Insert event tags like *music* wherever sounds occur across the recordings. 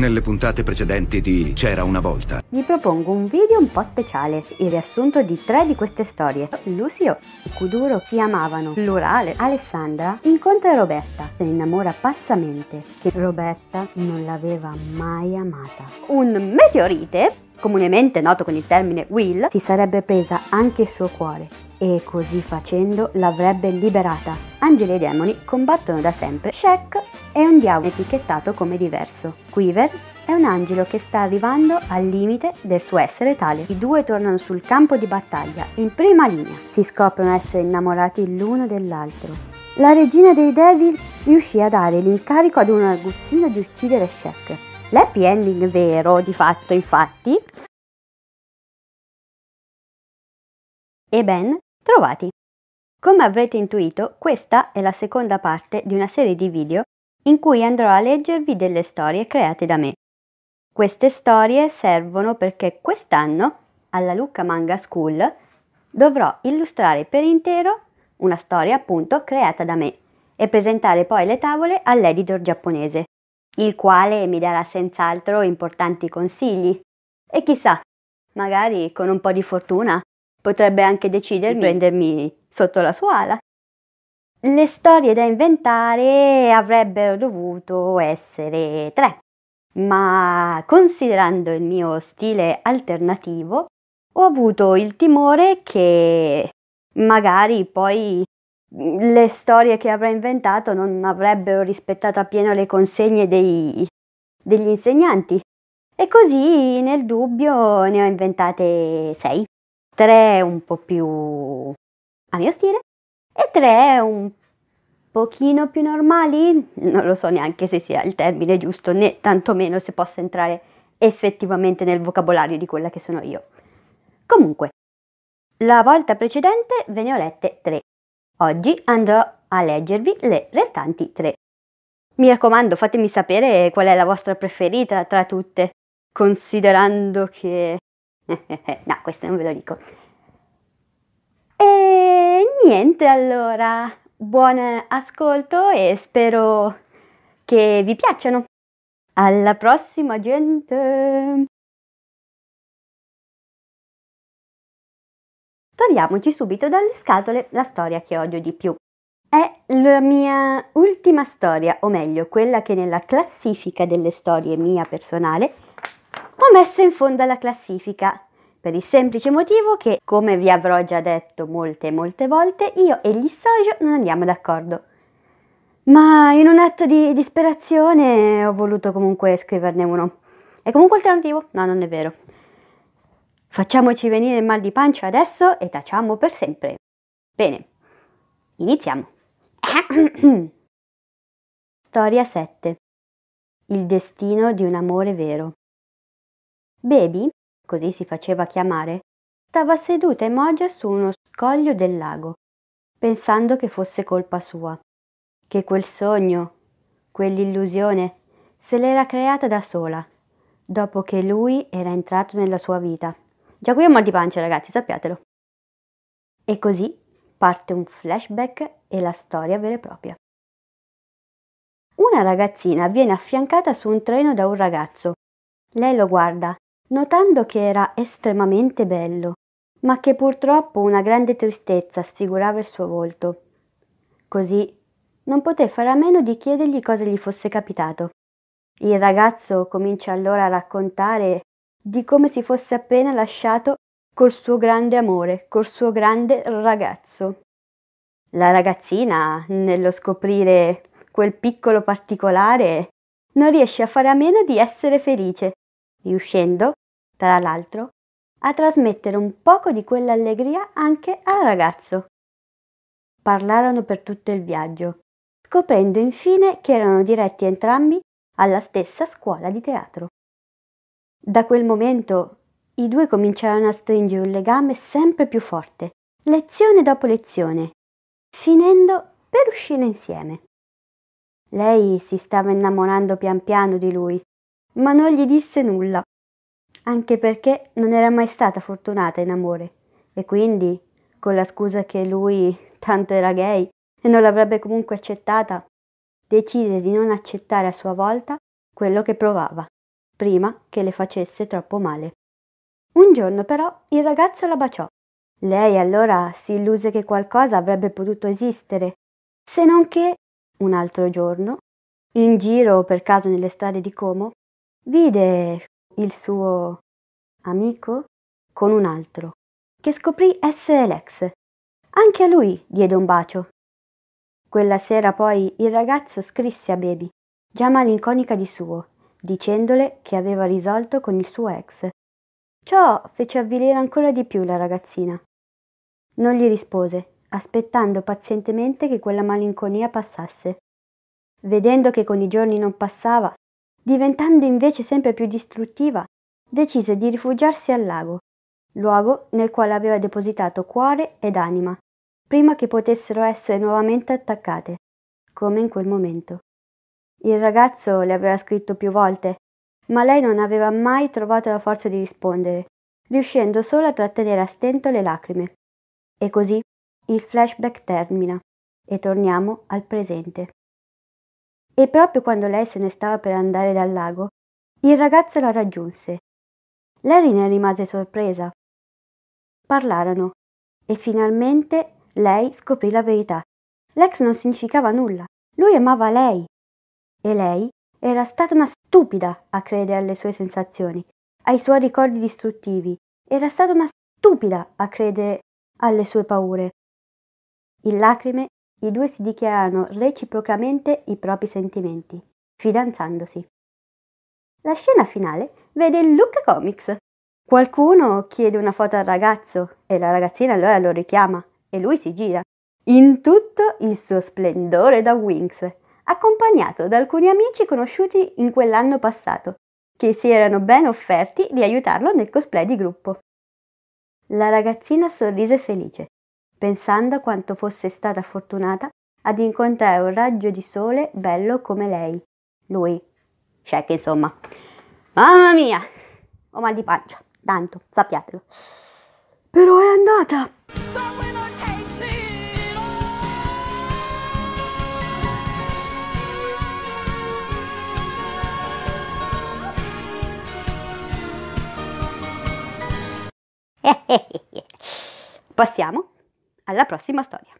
nelle puntate precedenti di C'era una volta. Vi propongo un video un po' speciale, il riassunto di tre di queste storie. Lucio e Kuduro si amavano, plurale. Alessandra incontra Roberta, se ne innamora pazzamente, che Roberta non l'aveva mai amata. Un meteorite comunemente noto con il termine will, si sarebbe presa anche il suo cuore e così facendo l'avrebbe liberata. Angeli e demoni combattono da sempre. Shaq è un diavolo etichettato come diverso. Quiver è un angelo che sta arrivando al limite del suo essere tale. I due tornano sul campo di battaglia, in prima linea. Si scoprono essere innamorati l'uno dell'altro. La regina dei devil riuscì a dare l'incarico ad un arguzzino di uccidere Shaq L'happy ending vero, di fatto, infatti, e ben trovati! Come avrete intuito, questa è la seconda parte di una serie di video in cui andrò a leggervi delle storie create da me. Queste storie servono perché quest'anno, alla Lucca Manga School, dovrò illustrare per intero una storia appunto creata da me e presentare poi le tavole all'editor giapponese il quale mi darà senz'altro importanti consigli. E chissà, magari con un po' di fortuna potrebbe anche decidermi di prendermi sotto la sua ala. Le storie da inventare avrebbero dovuto essere tre, ma considerando il mio stile alternativo, ho avuto il timore che magari poi le storie che avrà inventato non avrebbero rispettato appieno le consegne dei, degli insegnanti. E così nel dubbio ne ho inventate sei. Tre un po' più a mio stile e tre un pochino più normali, non lo so neanche se sia il termine giusto né tantomeno se possa entrare effettivamente nel vocabolario di quella che sono io. Comunque, la volta precedente ve ne ho lette tre Oggi andrò a leggervi le restanti tre. Mi raccomando, fatemi sapere qual è la vostra preferita tra tutte, considerando che... *laughs* no, questo non ve lo dico. E niente allora, buon ascolto e spero che vi piacciono. Alla prossima gente! Togliamoci subito dalle scatole la storia che odio di più. È la mia ultima storia, o meglio, quella che nella classifica delle storie mia personale ho messo in fondo alla classifica, per il semplice motivo che, come vi avrò già detto molte e molte volte, io e gli socio non andiamo d'accordo. Ma in un atto di disperazione ho voluto comunque scriverne uno. È comunque alternativo? No, non è vero. Facciamoci venire il mal di pancia adesso e tacciamo per sempre. Bene, iniziamo. *coughs* Storia 7. Il destino di un amore vero. Baby, così si faceva chiamare, stava seduta e emogia su uno scoglio del lago, pensando che fosse colpa sua, che quel sogno, quell'illusione, se l'era creata da sola, dopo che lui era entrato nella sua vita Già qui ho mal di pancia ragazzi, sappiatelo. E così parte un flashback e la storia vera e propria. Una ragazzina viene affiancata su un treno da un ragazzo. Lei lo guarda, notando che era estremamente bello, ma che purtroppo una grande tristezza sfigurava il suo volto. Così non poté fare a meno di chiedergli cosa gli fosse capitato. Il ragazzo comincia allora a raccontare di come si fosse appena lasciato col suo grande amore, col suo grande ragazzo. La ragazzina, nello scoprire quel piccolo particolare, non riesce a fare a meno di essere felice, riuscendo, tra l'altro, a trasmettere un poco di quell'allegria anche al ragazzo. Parlarono per tutto il viaggio, scoprendo infine che erano diretti entrambi alla stessa scuola di teatro. Da quel momento i due cominciarono a stringere un legame sempre più forte, lezione dopo lezione, finendo per uscire insieme. Lei si stava innamorando pian piano di lui, ma non gli disse nulla, anche perché non era mai stata fortunata in amore e quindi, con la scusa che lui tanto era gay e non l'avrebbe comunque accettata, decise di non accettare a sua volta quello che provava prima che le facesse troppo male. Un giorno però il ragazzo la baciò. Lei allora si illuse che qualcosa avrebbe potuto esistere, se non che, un altro giorno, in giro per caso nelle strade di Como, vide il suo amico con un altro, che scoprì essere l'ex. Anche a lui diede un bacio. Quella sera poi il ragazzo scrisse a Baby, già malinconica di suo, dicendole che aveva risolto con il suo ex. Ciò fece avvilire ancora di più la ragazzina. Non gli rispose, aspettando pazientemente che quella malinconia passasse. Vedendo che con i giorni non passava, diventando invece sempre più distruttiva, decise di rifugiarsi al lago, luogo nel quale aveva depositato cuore ed anima, prima che potessero essere nuovamente attaccate, come in quel momento. Il ragazzo le aveva scritto più volte, ma lei non aveva mai trovato la forza di rispondere, riuscendo solo a trattenere a stento le lacrime. E così il flashback termina e torniamo al presente. E proprio quando lei se ne stava per andare dal lago, il ragazzo la raggiunse. Larry ne rimase sorpresa. Parlarono e finalmente lei scoprì la verità. L'ex non significava nulla, lui amava lei e lei era stata una stupida a credere alle sue sensazioni, ai suoi ricordi distruttivi. Era stata una stupida a credere alle sue paure. In lacrime, i due si dichiarano reciprocamente i propri sentimenti, fidanzandosi. La scena finale vede il look Comics. Qualcuno chiede una foto al ragazzo e la ragazzina allora lo richiama e lui si gira, in tutto il suo splendore da Winx accompagnato da alcuni amici conosciuti in quell'anno passato, che si erano ben offerti di aiutarlo nel cosplay di gruppo. La ragazzina sorrise felice, pensando a quanto fosse stata fortunata ad incontrare un raggio di sole bello come lei. Lui. Cioè che insomma. Mamma mia! Ho mal di pancia, tanto, sappiatelo. Però è andata! *laughs* Passiamo alla prossima storia.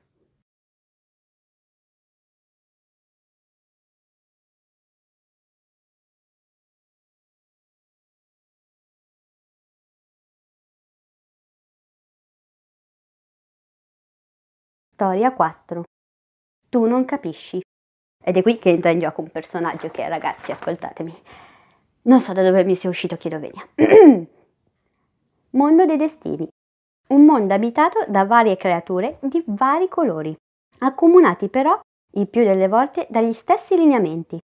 Storia 4. Tu non capisci. Ed è qui che entra in gioco un personaggio che, ragazzi, ascoltatemi. Non so da dove mi sia uscito, chiedo venia. *clears throat* Mondo dei Destini. Un mondo abitato da varie creature di vari colori, accomunati però il più delle volte dagli stessi lineamenti.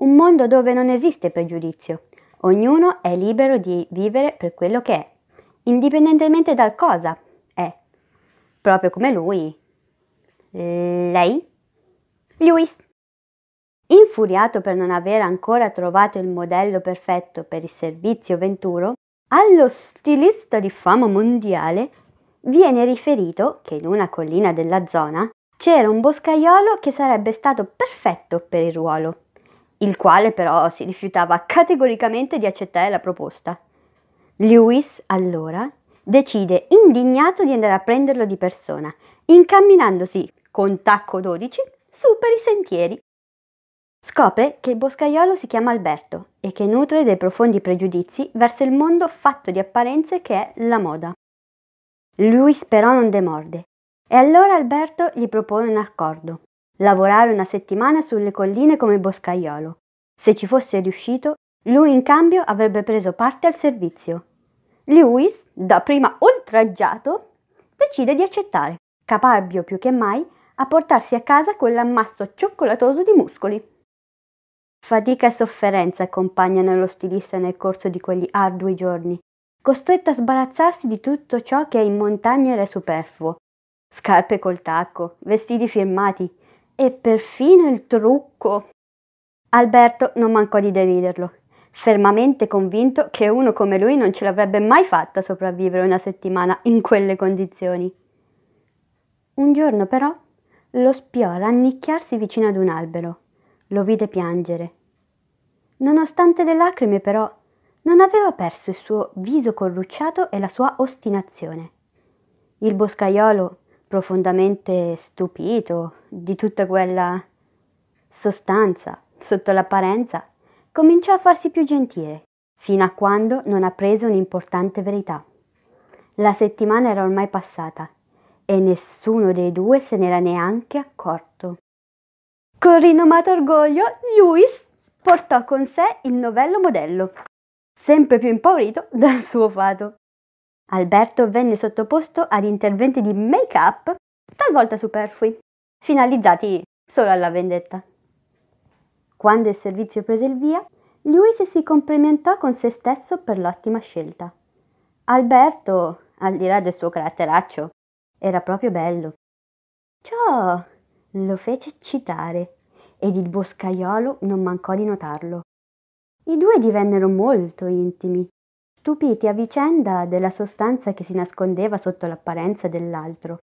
Un mondo dove non esiste pregiudizio. Ognuno è libero di vivere per quello che è, indipendentemente dal cosa è. Proprio come lui. Lei? Lewis. Infuriato per non aver ancora trovato il modello perfetto per il servizio Venturo, allo stilista di fama mondiale viene riferito che in una collina della zona c'era un boscaiolo che sarebbe stato perfetto per il ruolo, il quale però si rifiutava categoricamente di accettare la proposta. Lewis, allora, decide indignato di andare a prenderlo di persona, incamminandosi con tacco 12 su per i sentieri Scopre che il boscaiolo si chiama Alberto e che nutre dei profondi pregiudizi verso il mondo fatto di apparenze che è la moda. Luis però non demorde e allora Alberto gli propone un accordo, lavorare una settimana sulle colline come boscaiolo. Se ci fosse riuscito, lui in cambio avrebbe preso parte al servizio. Lewis, dapprima oltraggiato, decide di accettare, caparbio più che mai a portarsi a casa quell'ammasso cioccolatoso di muscoli. Fatica e sofferenza accompagnano lo stilista nel corso di quegli ardui giorni, costretto a sbarazzarsi di tutto ciò che in montagna era superfluo. Scarpe col tacco, vestiti firmati e perfino il trucco. Alberto non mancò di deriderlo, fermamente convinto che uno come lui non ce l'avrebbe mai fatta sopravvivere una settimana in quelle condizioni. Un giorno però lo spiò rannicchiarsi vicino ad un albero lo vide piangere. Nonostante le lacrime, però, non aveva perso il suo viso corrucciato e la sua ostinazione. Il boscaiolo, profondamente stupito di tutta quella sostanza sotto l'apparenza, cominciò a farsi più gentile, fino a quando non apprese un'importante verità. La settimana era ormai passata e nessuno dei due se n'era neanche accorto. Con rinomato orgoglio, Lewis portò con sé il novello modello, sempre più impaurito *laughs* dal suo fato. Alberto venne sottoposto ad interventi di make-up, talvolta superflui, finalizzati solo alla vendetta. Quando il servizio prese il via, Lewis si complimentò con se stesso per l'ottima scelta. Alberto, al di là del suo caratteraccio, era proprio bello. Ciò lo fece eccitare ed il boscaiolo non mancò di notarlo. I due divennero molto intimi, stupiti a vicenda della sostanza che si nascondeva sotto l'apparenza dell'altro.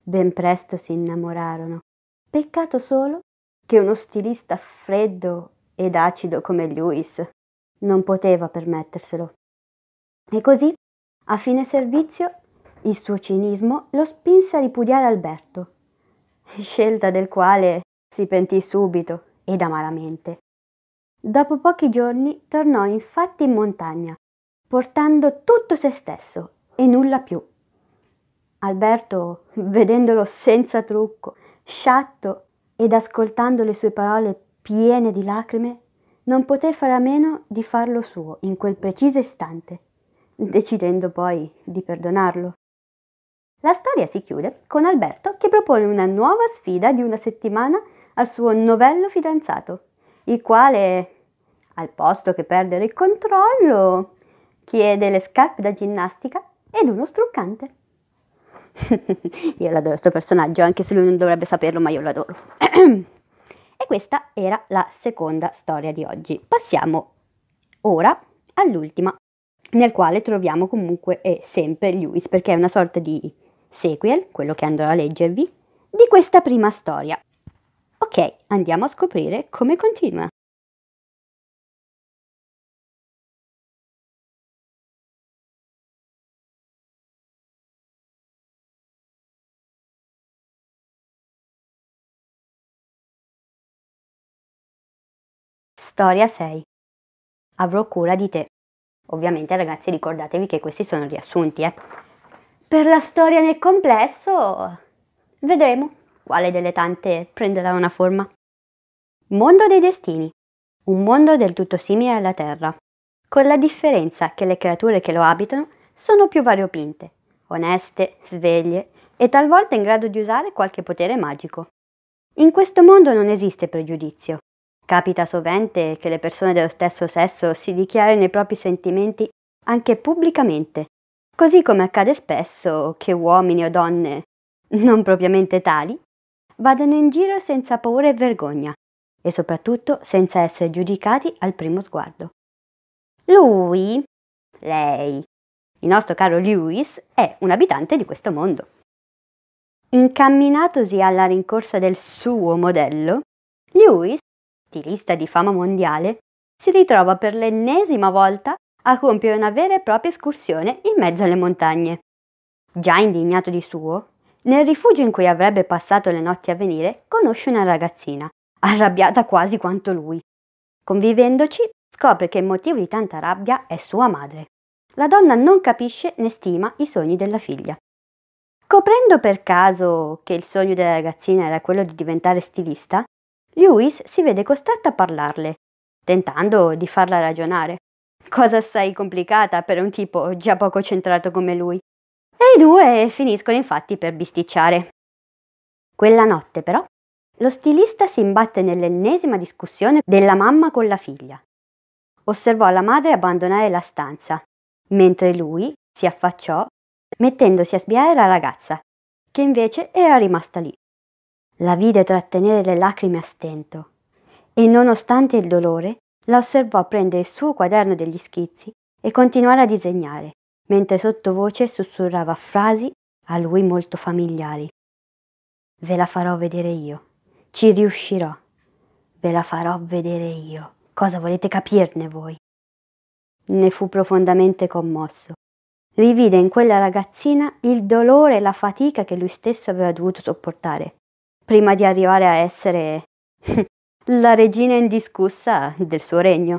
Ben presto si innamorarono. Peccato solo che uno stilista freddo ed acido come Lewis non poteva permetterselo. E così, a fine servizio, il suo cinismo lo spinse a ripudiare Alberto scelta del quale si pentì subito ed amaramente. Dopo pochi giorni tornò infatti in montagna, portando tutto se stesso e nulla più. Alberto, vedendolo senza trucco, sciatto ed ascoltando le sue parole piene di lacrime, non poté fare a meno di farlo suo in quel preciso istante, decidendo poi di perdonarlo. La storia si chiude con Alberto che propone una nuova sfida di una settimana al suo novello fidanzato, il quale, al posto che perdere il controllo, chiede le scarpe da ginnastica ed uno struccante. *laughs* io l'adoro questo personaggio, anche se lui non dovrebbe saperlo, ma io l'adoro. *clears throat* e questa era la seconda storia di oggi. Passiamo ora all'ultima, nel quale troviamo comunque e eh, sempre Lewis, perché è una sorta di sequel, quello che andrò a leggervi, di questa prima storia. Ok, andiamo a scoprire come continua. Storia 6. Avrò cura di te. Ovviamente ragazzi ricordatevi che questi sono riassunti, eh. Per la storia nel complesso vedremo quale delle tante prenderà una forma. Mondo dei destini. Un mondo del tutto simile alla Terra, con la differenza che le creature che lo abitano sono più variopinte, oneste, sveglie e talvolta in grado di usare qualche potere magico. In questo mondo non esiste pregiudizio. Capita sovente che le persone dello stesso sesso si dichiarino i propri sentimenti anche pubblicamente, Così come accade spesso che uomini o donne, non propriamente tali, vadano in giro senza paura e vergogna e soprattutto senza essere giudicati al primo sguardo. Lui, lei, il nostro caro Lewis, è un abitante di questo mondo. Incamminatosi alla rincorsa del suo modello, Lewis, stilista di fama mondiale, si ritrova per l'ennesima volta a compiere una vera e propria escursione in mezzo alle montagne. Già indignato di suo, nel rifugio in cui avrebbe passato le notti a venire, conosce una ragazzina, arrabbiata quasi quanto lui. Convivendoci, scopre che il motivo di tanta rabbia è sua madre. La donna non capisce né stima i sogni della figlia. Scoprendo per caso che il sogno della ragazzina era quello di diventare stilista, Lewis si vede costretto a parlarle, tentando di farla ragionare cosa assai complicata per un tipo già poco centrato come lui. E i due finiscono infatti per bisticciare. Quella notte però lo stilista si imbatte nell'ennesima discussione della mamma con la figlia. Osservò la madre abbandonare la stanza, mentre lui si affacciò mettendosi a sbiare la ragazza, che invece era rimasta lì. La vide trattenere le lacrime a stento e nonostante il dolore la osservò prendere il suo quaderno degli schizzi e continuare a disegnare, mentre sottovoce sussurrava frasi a lui molto familiari. Ve la farò vedere io. Ci riuscirò. Ve la farò vedere io. Cosa volete capirne voi? Ne fu profondamente commosso. Rivide in quella ragazzina il dolore e la fatica che lui stesso aveva dovuto sopportare, prima di arrivare a essere *laughs* la regina indiscussa del suo regno.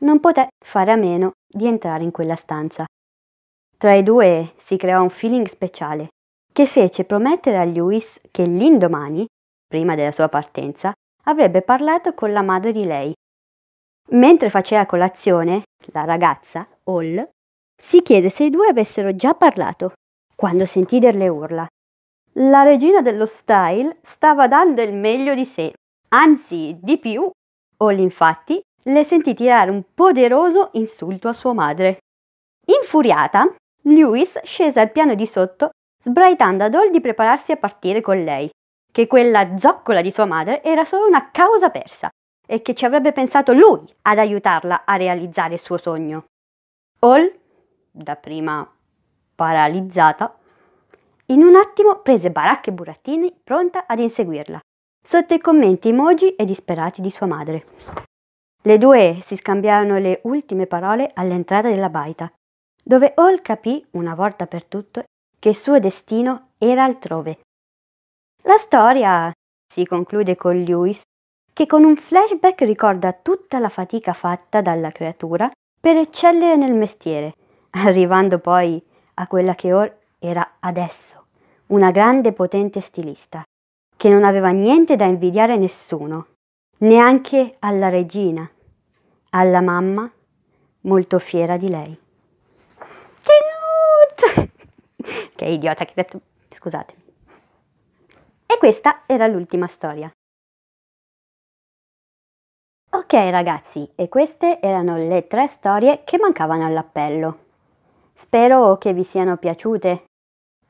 Non poté fare a meno di entrare in quella stanza. Tra i due si creò un feeling speciale che fece promettere a Lewis che l'indomani, prima della sua partenza, avrebbe parlato con la madre di lei. Mentre faceva colazione, la ragazza, Hall, si chiese se i due avessero già parlato, quando sentì delle urla. La regina dello style stava dando il meglio di sé Anzi, di più, Ollie infatti le sentì tirare un poderoso insulto a sua madre. Infuriata, Lewis scese al piano di sotto, sbraitando ad Hall di prepararsi a partire con lei, che quella zoccola di sua madre era solo una causa persa e che ci avrebbe pensato lui ad aiutarla a realizzare il suo sogno. Hall, dapprima paralizzata, in un attimo prese baracca e burattini pronta ad inseguirla. Sotto i commenti emoji e disperati di sua madre. Le due si scambiarono le ultime parole all'entrata della baita, dove Hall capì una volta per tutto che il suo destino era altrove. La storia si conclude con Lewis che con un flashback ricorda tutta la fatica fatta dalla creatura per eccellere nel mestiere, arrivando poi a quella che Or era adesso, una grande potente stilista che non aveva niente da invidiare a nessuno, neanche alla regina, alla mamma, molto fiera di lei. Genut! *laughs* che idiota che ho detto, scusate. E questa era l'ultima storia. Ok ragazzi, e queste erano le tre storie che mancavano all'appello. Spero che vi siano piaciute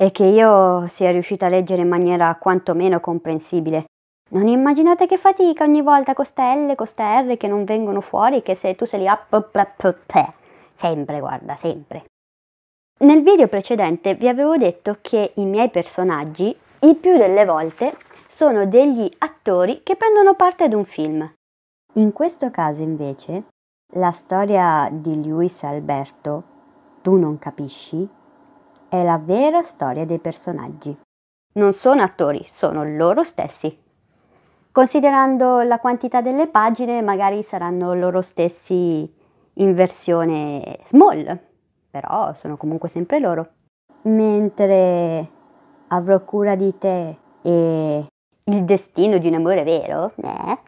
e che io sia riuscita a leggere in maniera quantomeno comprensibile. Non immaginate che fatica ogni volta con queste L, con queste R che non vengono fuori, che se tu se li app, eh, sempre, guarda, sempre. Nel video precedente vi avevo detto che i miei personaggi, il più delle volte, sono degli attori che prendono parte ad un film. In questo caso invece, la storia di Luis Alberto, tu non capisci, è la vera storia dei personaggi. Non sono attori, sono loro stessi. Considerando la quantità delle pagine, magari saranno loro stessi in versione small, però sono comunque sempre loro. Mentre avrò cura di te e il destino di un amore vero, eh,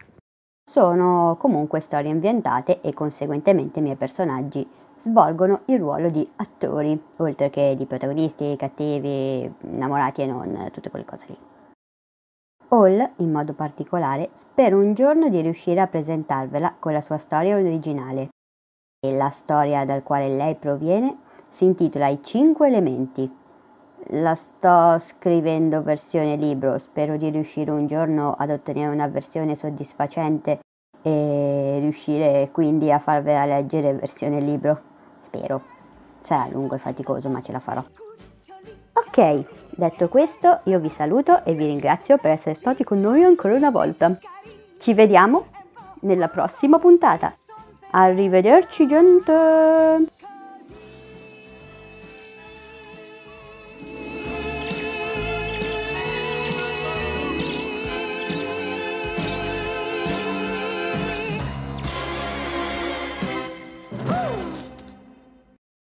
sono comunque storie ambientate e conseguentemente i miei personaggi svolgono il ruolo di attori, oltre che di protagonisti, cattivi, innamorati e non, tutte quelle cose lì. Hall, in modo particolare, spero un giorno di riuscire a presentarvela con la sua storia originale. E la storia dal quale lei proviene si intitola I cinque elementi. La sto scrivendo versione libro, spero di riuscire un giorno ad ottenere una versione soddisfacente e riuscire quindi a farvela leggere versione libro spero. Sarà lungo e faticoso, ma ce la farò. Ok, detto questo, io vi saluto e vi ringrazio per essere stati con noi ancora una volta. Ci vediamo nella prossima puntata. Arrivederci gente!